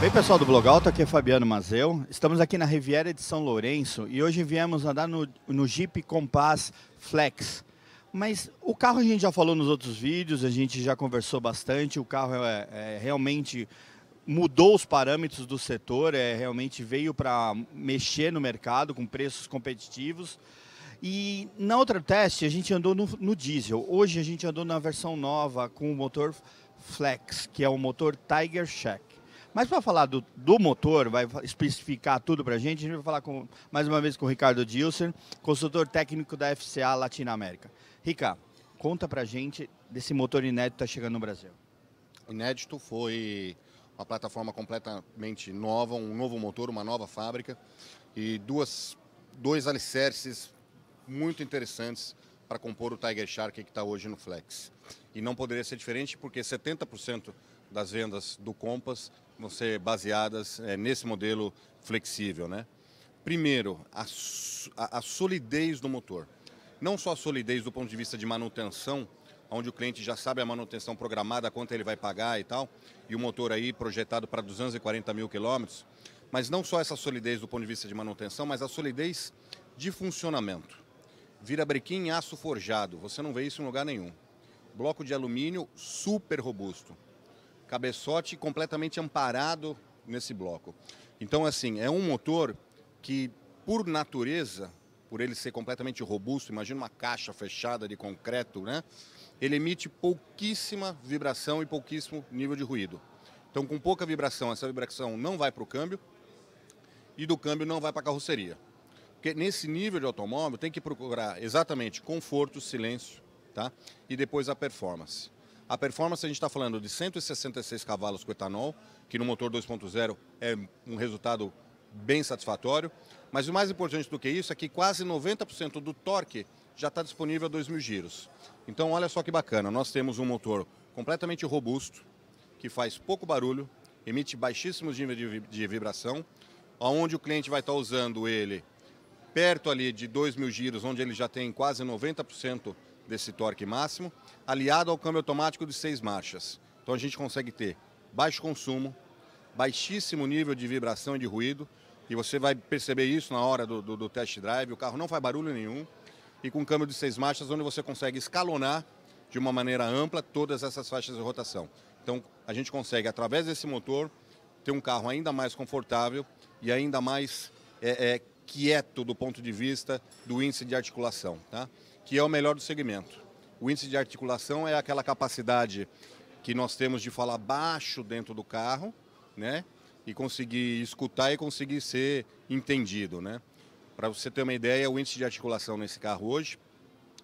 Bem, pessoal do Blog Alto aqui é Fabiano Mazeu. Estamos aqui na Riviera de São Lourenço e hoje viemos andar no, no Jeep Compass Flex. Mas o carro a gente já falou nos outros vídeos, a gente já conversou bastante. O carro é, é realmente mudou os parâmetros do setor, é, realmente veio para mexer no mercado com preços competitivos. E na outra teste a gente andou no, no, diesel. Hoje a gente andou na versão nova com o motor Flex, que é o motor Tiger Shack. Mas para falar do, do, motor, vai especificar tudo para a gente, a gente vai falar com, mais uma vez com o Ricardo Dilser, consultor técnico da FCA América. Rica, conta para a gente desse motor inédito que está chegando no Brasil. inédito foi uma plataforma completamente nova, um novo motor, uma nova fábrica e duas, dois alicerces muito interessantes para compor o Tiger Shark que está hoje no Flex. E não poderia ser diferente porque 70% das vendas do Compass vão ser baseadas é, nesse modelo flexível. Né? Primeiro, a, a, a solidez do motor. Não só a solidez do ponto de vista de manutenção, onde o cliente já sabe a manutenção programada, quanto ele vai pagar e tal, e o motor aí projetado para 240 mil quilômetros, mas não só essa solidez do ponto de vista de manutenção, mas a solidez de funcionamento. Vira brequim em aço forjado, você não vê isso em lugar nenhum. Bloco de alumínio super robusto cabeçote completamente amparado nesse bloco. Então, assim, é um motor que, por natureza, por ele ser completamente robusto, imagina uma caixa fechada de concreto, né? Ele emite pouquíssima vibração e pouquíssimo nível de ruído. Então, com pouca vibração, essa vibração não vai para o câmbio e do câmbio não vai para a carroceria. Porque nesse nível de automóvel tem que procurar exatamente conforto, silêncio, tá? E depois a performance. A performance, a gente está falando de 166 cavalos com etanol, que no motor 2.0 é um resultado bem satisfatório. Mas o mais importante do que isso é que quase 90% do torque já está disponível a 2.000 giros. Então, olha só que bacana, nós temos um motor completamente robusto, que faz pouco barulho, emite baixíssimos níveis de vibração, onde o cliente vai estar tá usando ele perto ali de 2.000 giros, onde ele já tem quase 90% desse torque máximo, aliado ao câmbio automático de seis marchas. Então a gente consegue ter baixo consumo, baixíssimo nível de vibração e de ruído, e você vai perceber isso na hora do, do, do test drive, o carro não faz barulho nenhum, e com câmbio de seis marchas, onde você consegue escalonar de uma maneira ampla todas essas faixas de rotação. Então a gente consegue, através desse motor, ter um carro ainda mais confortável e ainda mais é, é, quieto é do ponto de vista do índice de articulação, tá? que é o melhor do segmento. O índice de articulação é aquela capacidade que nós temos de falar baixo dentro do carro, né? E conseguir escutar e conseguir ser entendido, né? Para você ter uma ideia, o índice de articulação nesse carro hoje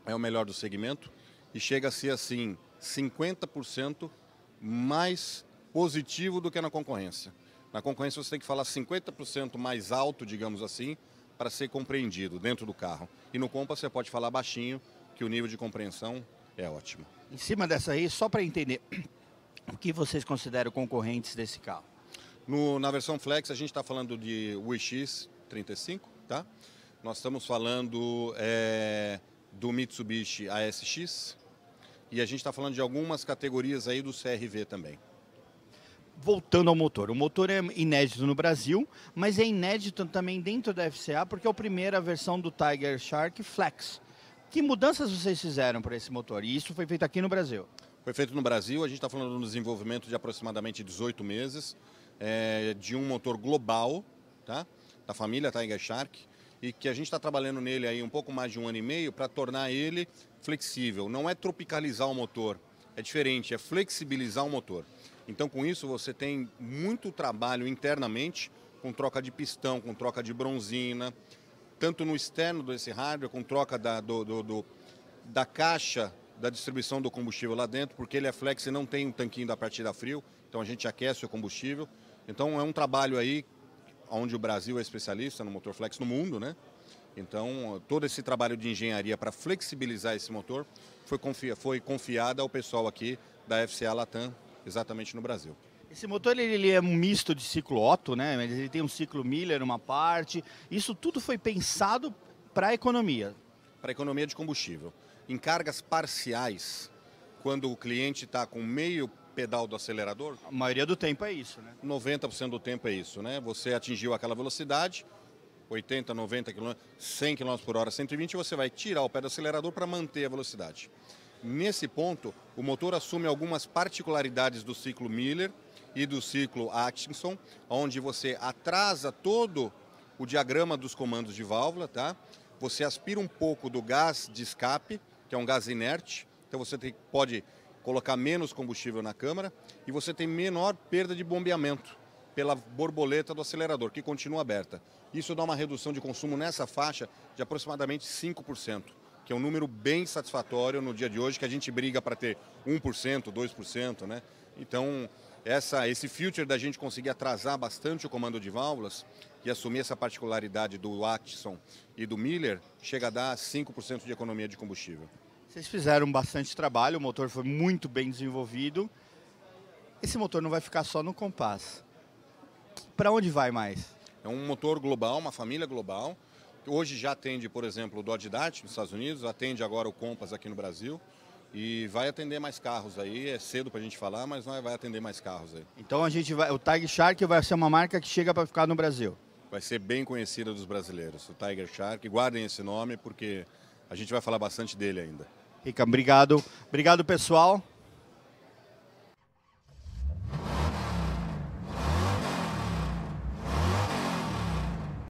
é o melhor do segmento e chega a ser assim 50% mais positivo do que na concorrência. Na concorrência você tem que falar 50% mais alto, digamos assim, para ser compreendido dentro do carro. E no Compass você pode falar baixinho, que o nível de compreensão é ótimo. Em cima dessa aí, só para entender, o que vocês consideram concorrentes desse carro? No, na versão Flex, a gente está falando de UX35, tá? Nós estamos falando é, do Mitsubishi ASX e a gente está falando de algumas categorias aí do CRV também voltando ao motor. O motor é inédito no Brasil, mas é inédito também dentro da FCA, porque é a primeira versão do Tiger Shark Flex. Que mudanças vocês fizeram para esse motor? E isso foi feito aqui no Brasil? Foi feito no Brasil, a gente está falando de um desenvolvimento de aproximadamente 18 meses, é, de um motor global, tá? da família Tiger Shark, e que a gente está trabalhando nele aí um pouco mais de um ano e meio para tornar ele flexível. Não é tropicalizar o motor, é diferente, é flexibilizar o motor. Então, com isso, você tem muito trabalho internamente, com troca de pistão, com troca de bronzina, tanto no externo desse hardware, com troca da, do, do, do, da caixa da distribuição do combustível lá dentro, porque ele é flex e não tem um tanquinho da partida frio, então a gente aquece o combustível. Então é um trabalho aí onde o Brasil é especialista no motor flex no mundo, né? Então, todo esse trabalho de engenharia para flexibilizar esse motor foi, foi confiado ao pessoal aqui da FCA Latam, exatamente no Brasil. Esse motor ele, ele, é um misto de ciclo Otto, né? Ele tem um ciclo Miller uma parte. Isso tudo foi pensado para a economia. Para a economia de combustível. Em cargas parciais, quando o cliente está com meio pedal do acelerador. A maioria do tempo é isso, né? 90% do tempo é isso, né? Você atingiu aquela velocidade, 80, 90 km, 100 km por hora, 120, você vai tirar o pé do acelerador para manter a velocidade. Nesse ponto, o motor assume algumas particularidades do ciclo Miller e do ciclo Atkinson, onde você atrasa todo o diagrama dos comandos de válvula, tá? Você aspira um pouco do gás de escape, que é um gás inerte, então você tem, pode colocar menos combustível na câmara e você tem menor perda de bombeamento pela borboleta do acelerador, que continua aberta. Isso dá uma redução de consumo nessa faixa de aproximadamente 5% que é um número bem satisfatório no dia de hoje, que a gente briga para ter 1%, 2%, né? Então, essa, esse future da gente conseguir atrasar bastante o comando de válvulas e assumir essa particularidade do Watson e do Miller, chega a dar 5% de economia de combustível. Vocês fizeram bastante trabalho, o motor foi muito bem desenvolvido. Esse motor não vai ficar só no compasso. Para onde vai mais? É um motor global, uma família global hoje já atende, por exemplo, o Dodge Dart nos Estados Unidos, atende agora o Compass aqui no Brasil. E vai atender mais carros aí, é cedo para a gente falar, mas vai atender mais carros aí. Então a gente vai, o Tiger Shark vai ser uma marca que chega para ficar no Brasil. Vai ser bem conhecida dos brasileiros, o Tiger Shark. Guardem esse nome porque a gente vai falar bastante dele ainda. Rica, obrigado. Obrigado, pessoal.